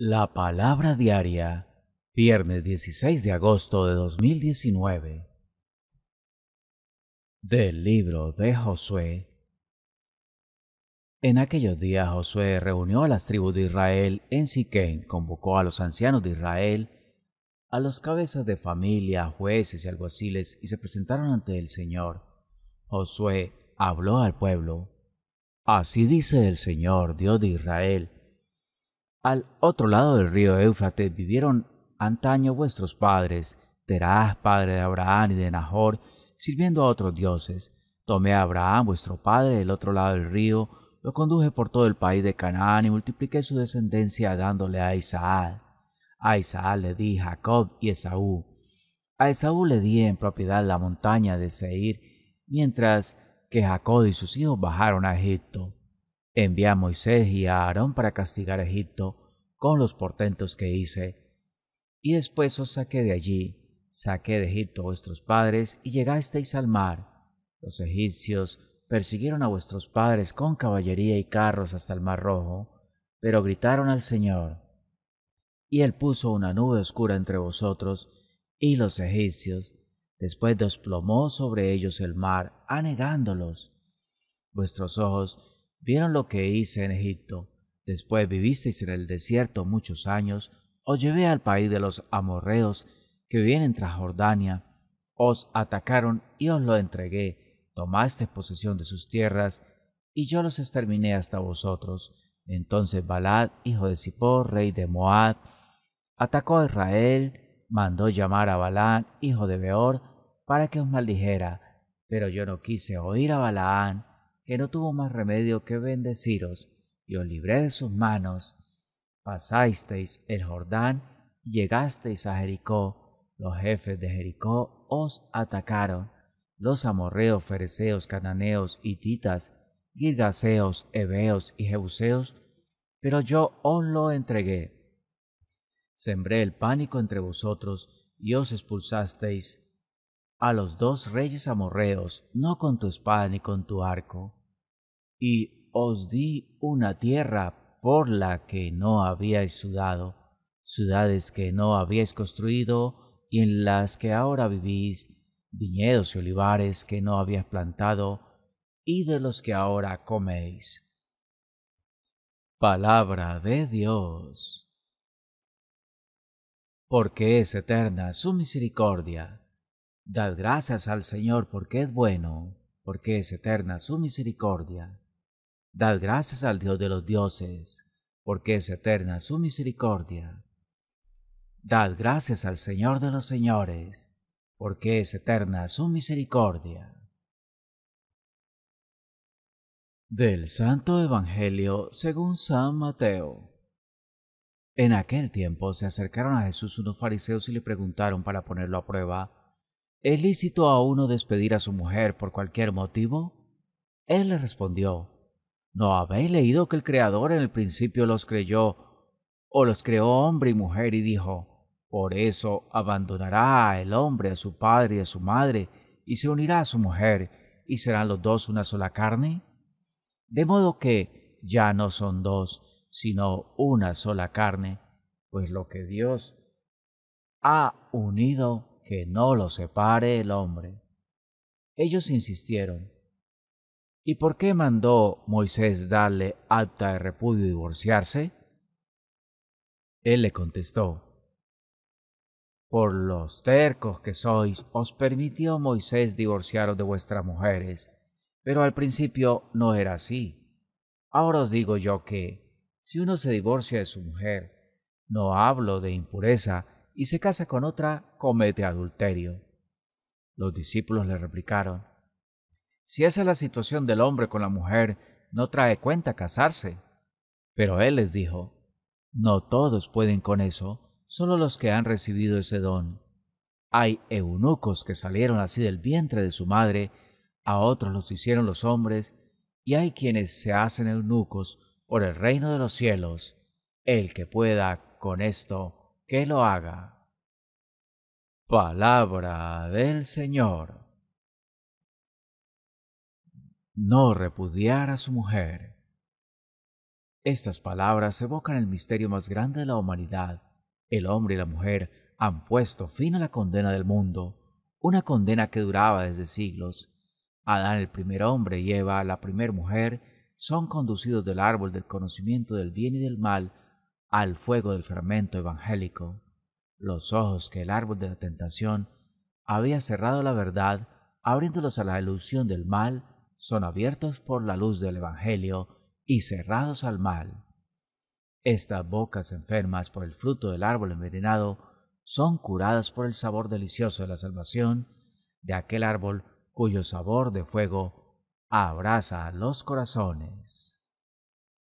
La palabra diaria, viernes 16 de agosto de 2019. Del libro de Josué. En aquellos días Josué reunió a las tribus de Israel en Siquén, convocó a los ancianos de Israel, a los cabezas de familia, jueces y alguaciles, y se presentaron ante el Señor. Josué habló al pueblo. Así dice el Señor, Dios de Israel al otro lado del río Éufrates vivieron antaño vuestros padres, Terás, padre de Abraham y de Nahor, sirviendo a otros dioses. Tomé a Abraham, vuestro padre, del otro lado del río, lo conduje por todo el país de Canaán y multipliqué su descendencia dándole a Isaac. A Isaac le di Jacob y Esaú. A Esaú le di en propiedad la montaña de Seir, mientras que Jacob y sus hijos bajaron a Egipto envié a Moisés y a Aarón para castigar a Egipto con los portentos que hice. Y después os saqué de allí, saqué de Egipto a vuestros padres y llegasteis al mar. Los egipcios persiguieron a vuestros padres con caballería y carros hasta el mar rojo, pero gritaron al Señor. Y él puso una nube oscura entre vosotros y los egipcios, después desplomó sobre ellos el mar, anegándolos. Vuestros ojos Vieron lo que hice en Egipto. Después vivisteis en el desierto muchos años. Os llevé al país de los amorreos que vienen tras Jordania. Os atacaron y os lo entregué. Tomaste posesión de sus tierras y yo los exterminé hasta vosotros. Entonces Balad, hijo de Zippor, rey de Moab, atacó a Israel, mandó llamar a Balán, hijo de Beor, para que os maldijera. Pero yo no quise oír a Balaán que no tuvo más remedio que bendeciros, y os libré de sus manos. Pasasteis el Jordán, llegasteis a Jericó. Los jefes de Jericó os atacaron, los amorreos, fereceos, cananeos, hititas, girgaseos, hebeos y jebuseos, pero yo os lo entregué. Sembré el pánico entre vosotros, y os expulsasteis a los dos reyes amorreos, no con tu espada ni con tu arco, y os di una tierra por la que no habíais sudado, ciudades que no habíais construido y en las que ahora vivís, viñedos y olivares que no habíais plantado y de los que ahora coméis. Palabra de Dios. Porque es eterna su misericordia. Dad gracias al Señor porque es bueno, porque es eterna su misericordia. Dad gracias al Dios de los dioses, porque es eterna su misericordia. Dad gracias al Señor de los señores, porque es eterna su misericordia. Del Santo Evangelio según San Mateo. En aquel tiempo se acercaron a Jesús unos fariseos y le preguntaron para ponerlo a prueba, ¿Es lícito a uno despedir a su mujer por cualquier motivo? Él le respondió, ¿No habéis leído que el Creador en el principio los creyó, o los creó hombre y mujer y dijo, por eso abandonará el hombre a su padre y a su madre, y se unirá a su mujer, y serán los dos una sola carne? De modo que ya no son dos, sino una sola carne, pues lo que Dios ha unido que no lo separe el hombre. Ellos insistieron, ¿Y por qué mandó Moisés darle alta de repudio y divorciarse? Él le contestó, Por los tercos que sois, os permitió Moisés divorciaros de vuestras mujeres, pero al principio no era así. Ahora os digo yo que, si uno se divorcia de su mujer, no hablo de impureza, y se casa con otra, comete adulterio. Los discípulos le replicaron, si esa es la situación del hombre con la mujer, no trae cuenta casarse. Pero él les dijo, no todos pueden con eso, solo los que han recibido ese don. Hay eunucos que salieron así del vientre de su madre, a otros los hicieron los hombres, y hay quienes se hacen eunucos por el reino de los cielos. El que pueda con esto, que lo haga. Palabra del Señor no repudiar a su mujer. Estas palabras evocan el misterio más grande de la humanidad. El hombre y la mujer han puesto fin a la condena del mundo, una condena que duraba desde siglos. Adán el primer hombre y Eva la primer mujer son conducidos del árbol del conocimiento del bien y del mal al fuego del fermento evangélico. Los ojos que el árbol de la tentación había cerrado la verdad, abriéndolos a la ilusión del mal, son abiertos por la luz del Evangelio y cerrados al mal. Estas bocas enfermas por el fruto del árbol envenenado son curadas por el sabor delicioso de la salvación de aquel árbol cuyo sabor de fuego abraza los corazones.